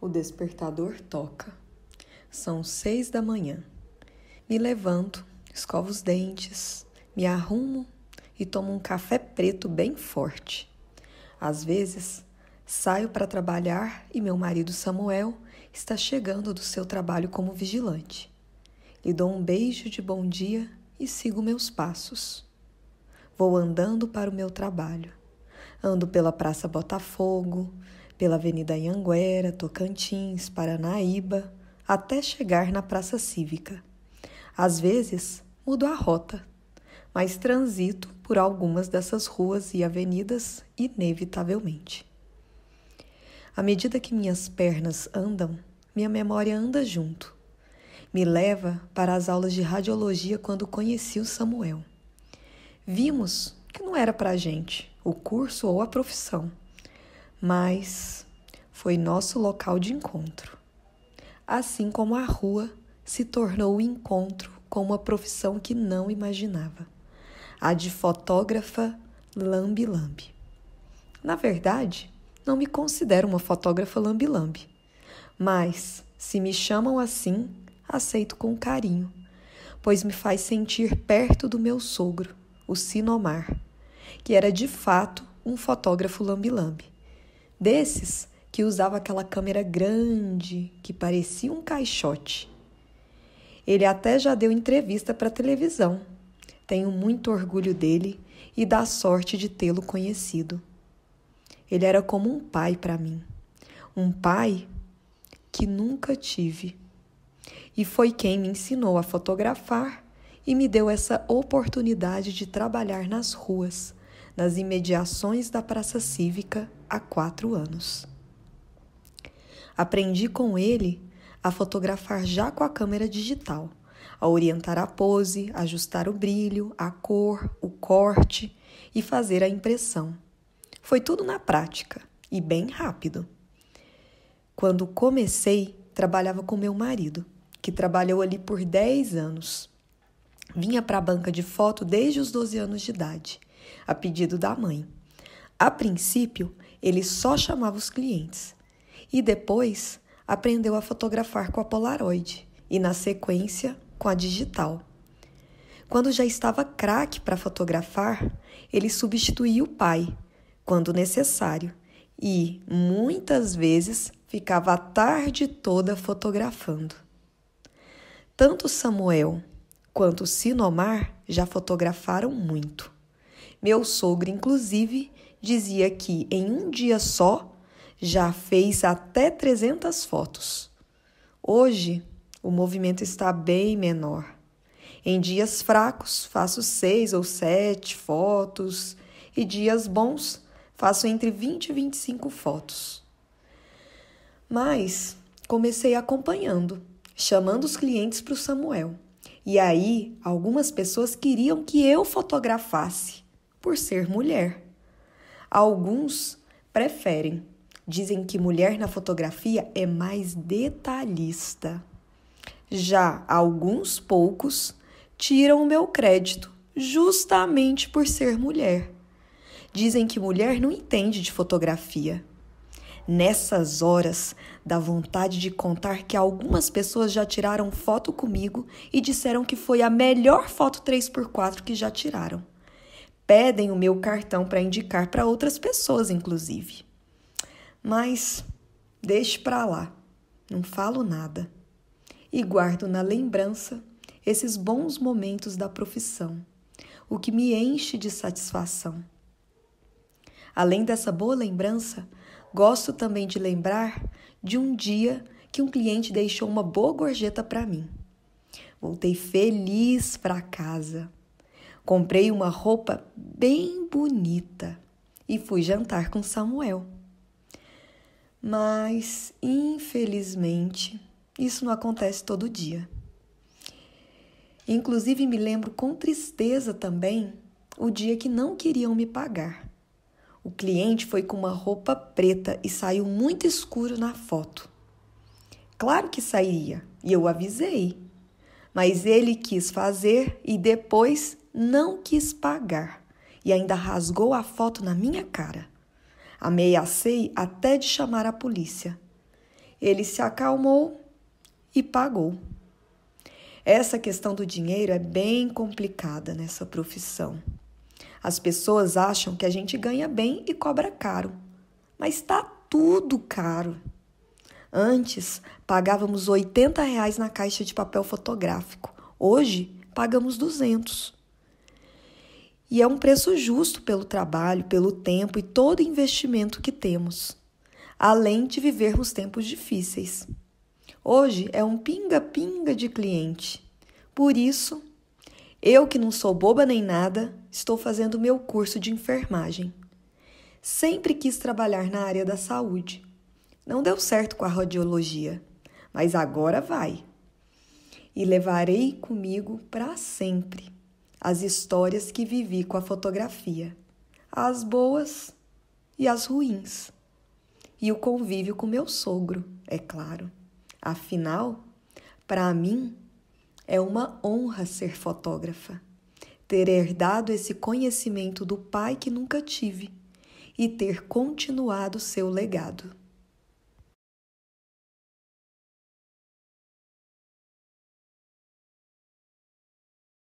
O despertador toca. São seis da manhã. Me levanto, escovo os dentes, me arrumo e tomo um café preto bem forte. Às vezes, saio para trabalhar e meu marido Samuel está chegando do seu trabalho como vigilante. Lhe dou um beijo de bom dia e sigo meus passos. Vou andando para o meu trabalho. Ando pela Praça Botafogo, pela Avenida Anhanguera, Tocantins, Paranaíba, até chegar na Praça Cívica. Às vezes, mudo a rota, mas transito por algumas dessas ruas e avenidas inevitavelmente. À medida que minhas pernas andam, minha memória anda junto. Me leva para as aulas de radiologia quando conheci o Samuel. Vimos que não era para a gente o curso ou a profissão mas foi nosso local de encontro. Assim como a rua se tornou o um encontro com uma profissão que não imaginava, a de fotógrafa lambi-lambi. Na verdade, não me considero uma fotógrafa lambi-lambi, mas se me chamam assim, aceito com carinho, pois me faz sentir perto do meu sogro, o Sinomar, que era de fato um fotógrafo lambi-lambi desses que usava aquela câmera grande que parecia um caixote. Ele até já deu entrevista para televisão. Tenho muito orgulho dele e da sorte de tê-lo conhecido. Ele era como um pai para mim, um pai que nunca tive. E foi quem me ensinou a fotografar e me deu essa oportunidade de trabalhar nas ruas nas imediações da Praça Cívica há quatro anos. Aprendi com ele a fotografar já com a câmera digital, a orientar a pose, ajustar o brilho, a cor, o corte e fazer a impressão. Foi tudo na prática e bem rápido. Quando comecei, trabalhava com meu marido, que trabalhou ali por 10 anos. Vinha para a banca de foto desde os 12 anos de idade a pedido da mãe. A princípio, ele só chamava os clientes e depois aprendeu a fotografar com a Polaroid e, na sequência, com a digital. Quando já estava craque para fotografar, ele substituía o pai, quando necessário, e, muitas vezes, ficava a tarde toda fotografando. Tanto Samuel quanto Sinomar já fotografaram muito. Meu sogro, inclusive, dizia que em um dia só já fez até 300 fotos. Hoje, o movimento está bem menor. Em dias fracos, faço seis ou sete fotos, e dias bons, faço entre 20 e 25 fotos. Mas comecei acompanhando, chamando os clientes para o Samuel. E aí, algumas pessoas queriam que eu fotografasse por ser mulher. Alguns preferem. Dizem que mulher na fotografia é mais detalhista. Já alguns poucos tiram o meu crédito justamente por ser mulher. Dizem que mulher não entende de fotografia. Nessas horas, dá vontade de contar que algumas pessoas já tiraram foto comigo e disseram que foi a melhor foto 3x4 que já tiraram pedem o meu cartão para indicar para outras pessoas, inclusive. Mas deixe para lá, não falo nada. E guardo na lembrança esses bons momentos da profissão, o que me enche de satisfação. Além dessa boa lembrança, gosto também de lembrar de um dia que um cliente deixou uma boa gorjeta para mim. Voltei feliz para casa Comprei uma roupa bem bonita e fui jantar com Samuel. Mas, infelizmente, isso não acontece todo dia. Inclusive, me lembro com tristeza também o dia que não queriam me pagar. O cliente foi com uma roupa preta e saiu muito escuro na foto. Claro que sairia, e eu avisei. Mas ele quis fazer e depois não quis pagar e ainda rasgou a foto na minha cara. Ameacei até de chamar a polícia. Ele se acalmou e pagou. Essa questão do dinheiro é bem complicada nessa profissão. As pessoas acham que a gente ganha bem e cobra caro, mas está tudo caro. Antes, pagávamos 80 reais na caixa de papel fotográfico. Hoje, pagamos 200. E é um preço justo pelo trabalho, pelo tempo e todo investimento que temos, além de vivermos tempos difíceis. Hoje é um pinga-pinga de cliente. Por isso, eu que não sou boba nem nada, estou fazendo meu curso de enfermagem. Sempre quis trabalhar na área da saúde. Não deu certo com a radiologia, mas agora vai. E levarei comigo para sempre as histórias que vivi com a fotografia, as boas e as ruins. E o convívio com meu sogro, é claro. Afinal, para mim, é uma honra ser fotógrafa, ter herdado esse conhecimento do pai que nunca tive e ter continuado seu legado.